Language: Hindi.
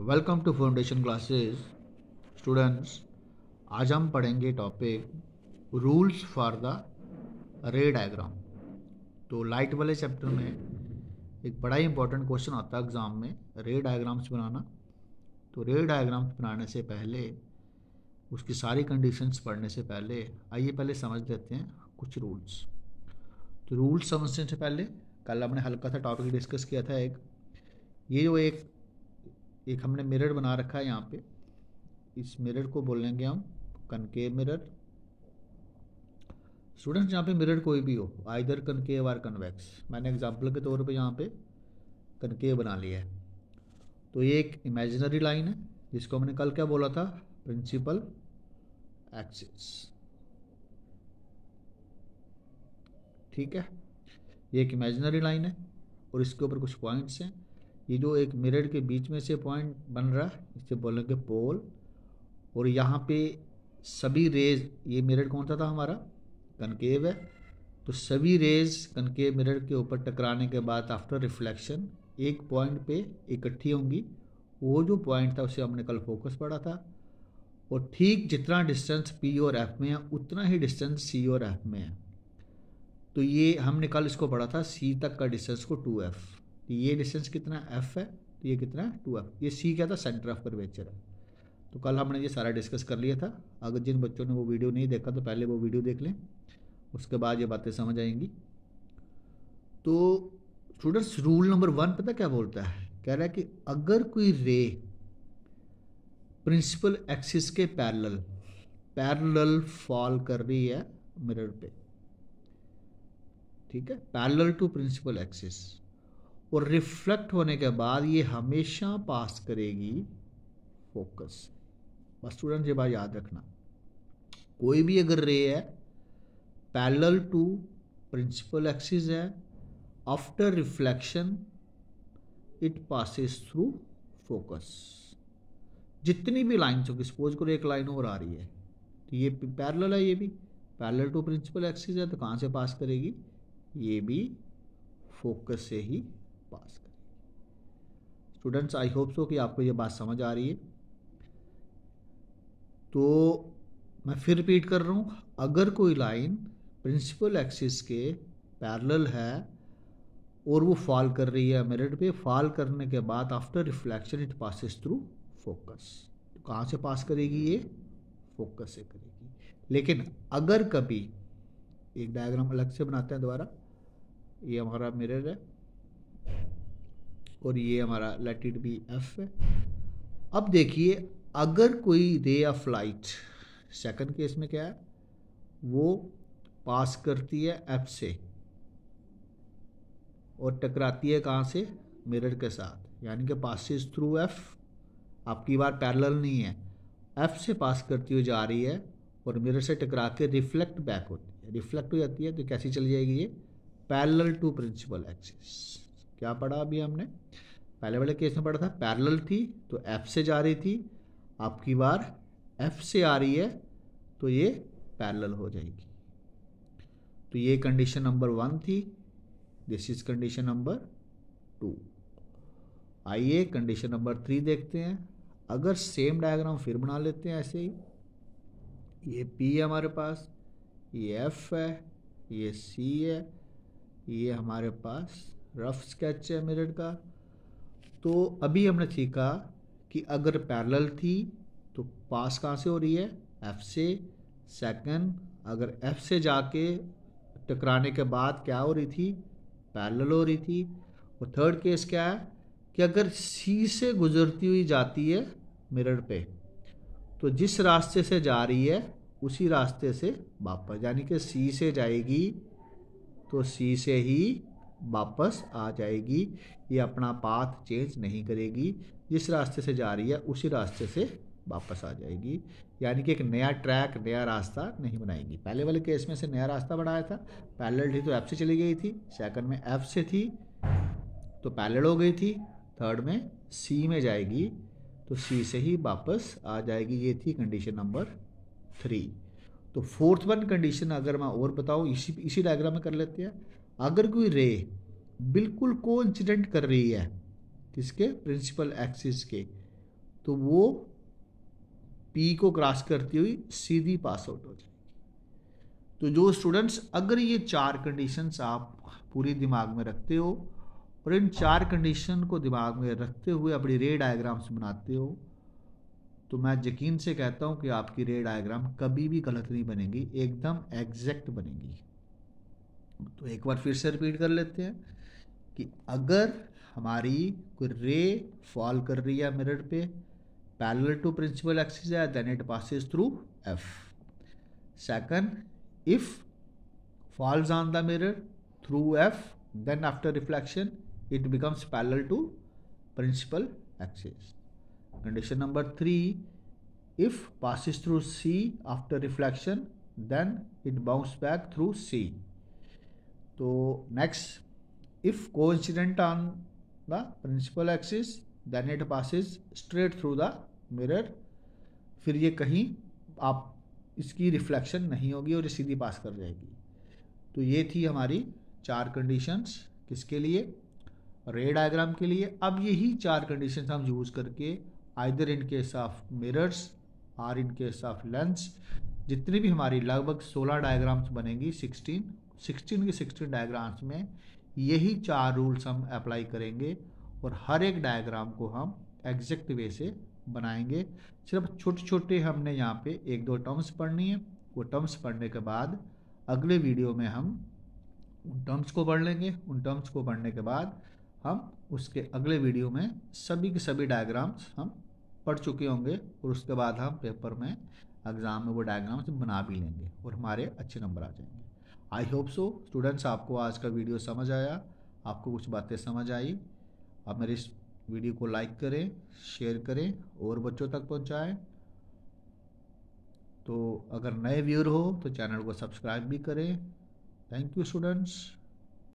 welcome to foundation classes students आज हम पढ़ेंगे topic rules for the ray diagram तो लाइट वाले चैप्टर में एक बड़ा ही इंपॉर्टेंट क्वेश्चन आता है एग्ज़ाम में रे डायग्राम्स बनाना तो रे डायग्राम्स बनाने से पहले उसकी सारी कंडीशंस पढ़ने से पहले आइए पहले समझ लेते हैं कुछ रूल्स तो रूल्स समझने से पहले कल हमने हल्का सा टॉपिक डिस्कस किया था एक ये जो एक एक हमने मिरर बना रखा है यहाँ पे इस मिरर को बोलेंगे हम कनकेव मिरर स्टूडेंट्स यहाँ पे मिरर कोई भी हो आइदर कनकेव और कन्वेक्स मैंने एग्जाम्पल के तौर पे यहाँ पे कनकेव बना लिया है तो ये एक इमेजिनरी लाइन है जिसको हमने कल क्या बोला था प्रिंसिपल एक्सिस ठीक है ये एक इमेजिनरी लाइन है और इसके ऊपर कुछ पॉइंट्स हैं ये जो एक मिरर के बीच में से पॉइंट बन रहा है इसे बोलेंगे पोल और यहाँ पे सभी रेज ये मिरर कौन सा था हमारा कनकेव है तो सभी रेज कनकेव मिरर के ऊपर टकराने के बाद आफ्टर रिफ्लेक्शन एक पॉइंट पे इकट्ठी होंगी वो जो पॉइंट था उसे हमने कल फोकस पड़ा था और ठीक जितना डिस्टेंस पी और एफ में है उतना ही डिस्टेंस सी और एफ में है तो ये हमने कल इसको पढ़ा था सी तक का डिस्टेंस को टू एफ़ तो ये डिस्टेंस कितना एफ है तो ये कितना टू एफ ये सी क्या था सेंटर ऑफ कर्वेचर है तो कल हमने ये सारा डिस्कस कर लिया था अगर जिन बच्चों ने वो वीडियो नहीं देखा तो पहले वो वीडियो देख लें उसके बाद ये बातें समझ आएंगी तो स्टूडेंट्स रूल नंबर वन पता क्या बोलता है कह रहा है कि अगर कोई रे प्रिंसिपल एक्सिस के पैरेलल पैरेलल फॉल कर रही है मिरर पे ठीक है पैरेलल टू प्रिंसिपल एक्सिस और रिफ्लेक्ट होने के बाद ये हमेशा पास करेगी फोकस बस स्टूडेंट ये बात याद रखना कोई भी अगर रे है पैरेलल टू प्रिंसिपल एक्सिस है after reflection it passes through focus जितनी भी लाइन्स होगी सपोज करो एक लाइन और आ रही है तो ये पैरेलल है ये भी पैरेलल टू प्रिंसिपल एक्सिस है तो कहाँ से पास करेगी ये भी फोकस से ही पास स्टूडेंट्स आई होप सो कि आपको ये बात समझ आ रही है तो मैं फिर रिपीट कर रहा हूँ अगर कोई लाइन प्रिंसिपल एक्सिस के पैरेलल है और वो फॉल कर रही है मेरिट पे फॉल करने के बाद after reflection it passes through focus तो कहाँ से पास करेगी ये फोकस से करेगी लेकिन अगर कभी एक डायग्राम अलग से बनाते हैं दोबारा ये हमारा मिरर है और ये हमारा इट बी एफ है अब देखिए अगर कोई ray of light second case में क्या है वो पास करती है एफ से और टकराती है कहाँ से मिरर के साथ यानी कि पासिस थ्रू एफ आपकी बार पैरेलल नहीं है एफ से पास करती हुई जा रही है और मिरर से टकरा के रिफ्लेक्ट बैक होती है रिफ्लेक्ट हो जाती है तो कैसी चली जाएगी ये पैरेलल टू प्रिंसिपल एक्सिस क्या पढ़ा अभी हमने पहले वाले केस में पढ़ा था पैरेलल थी तो एफ से जा रही थी आपकी बार एफ से आ रही है तो ये पैरेलल हो जाएगी तो ये कंडीशन नंबर वन थी this is condition number two आइए कंडीशन नंबर थ्री देखते हैं अगर सेम डायग्राम फिर बना लेते हैं ऐसे ही ये पी है हमारे पास ये एफ है ये सी है ये हमारे पास रफ स्केच है मिरर का तो अभी हमने सीखा कि अगर पैरेलल थी तो पास कहाँ से हो रही है एफ से सेकंड अगर एफ से जाके टकराने के बाद क्या हो रही थी पैरेलल हो रही थी और थर्ड केस क्या है कि अगर सी से गुजरती हुई जाती है मिरर पे तो जिस रास्ते से जा रही है उसी रास्ते से वापस यानी कि सी से जाएगी तो सी से ही वापस आ जाएगी ये अपना पाथ चेंज नहीं करेगी जिस रास्ते से जा रही है उसी रास्ते से वापस आ जाएगी यानी कि एक नया ट्रैक नया रास्ता नहीं बनाएगी पहले वाले केस में से नया रास्ता बनाया था पैरेलल थी तो एफ से चली गई थी सेकंड में एफ से थी तो पैरेलल हो गई थी थर्ड में सी में जाएगी तो सी से ही वापस आ जाएगी ये थी कंडीशन नंबर थ्री तो फोर्थ वन कंडीशन अगर मैं और बताऊँ इसी इसी डायग्राम में कर लेते हैं अगर कोई रे बिल्कुल को इंसिडेंट कर रही है किसके प्रिंसिपल एक्सिस के तो वो पी को क्रॉस करती हुई सीधी पास आउट हो जाएगी तो जो स्टूडेंट्स अगर ये चार कंडीशंस आप पूरी दिमाग में रखते हो और इन चार कंडीशन को दिमाग में रखते हुए अपनी रे डायग्राम्स बनाते हो तो मैं यकीन से कहता हूँ कि आपकी रे डायग्राम कभी भी गलत नहीं बनेगी एकदम एग्जैक्ट बनेगी तो एक बार फिर से रिपीट कर लेते हैं कि अगर हमारी कोई रे फॉल कर रही है मिरर पे पैरल टू प्रिंसिपल एक्सिस है then it passes through F second if falls on the mirror through F then after reflection it becomes parallel to principal axis condition number three if passes through C after reflection then it bounce back through C तो next if coincident on the principal axis then it passes straight through the mirror फिर ये कहीं आप इसकी रिफ्लेक्शन नहीं होगी और ये सीधी पास कर जाएगी तो ये थी हमारी चार कंडीशंस किसके लिए रे डायग्राम के लिए अब यही चार कंडीशंस हम यूज़ करके either in case of mirrors or in case of lens जितनी भी हमारी लगभग 16 डायग्राम्स बनेंगी 16 सिक्सटीन के सिक्सटीन डायग्राम्स में यही चार रूल्स हम अप्लाई करेंगे और हर एक डायग्राम को हम एग्जैक्ट वे से बनाएंगे सिर्फ छोटे छोटे हमने यहाँ पे एक दो टर्म्स पढ़नी है वो टर्म्स पढ़ने के बाद अगले वीडियो में हम उन टर्म्स को पढ़ लेंगे उन टर्म्स को पढ़ने के बाद हम उसके अगले वीडियो में सभी के सभी डायग्राम्स हम पढ़ चुके होंगे और उसके बाद हम पेपर में एग्ज़ाम में वो डायग्राम्स बना भी लेंगे और हमारे अच्छे नंबर आ जाएंगे आई होप सो स्टूडेंट्स आपको आज का वीडियो समझ आया आपको कुछ बातें समझ आई आप मेरे इस वीडियो को लाइक करें शेयर करें और बच्चों तक पहुंचाएं तो अगर नए व्यूअर हो तो चैनल को सब्सक्राइब भी करें थैंक यू स्टूडेंट्स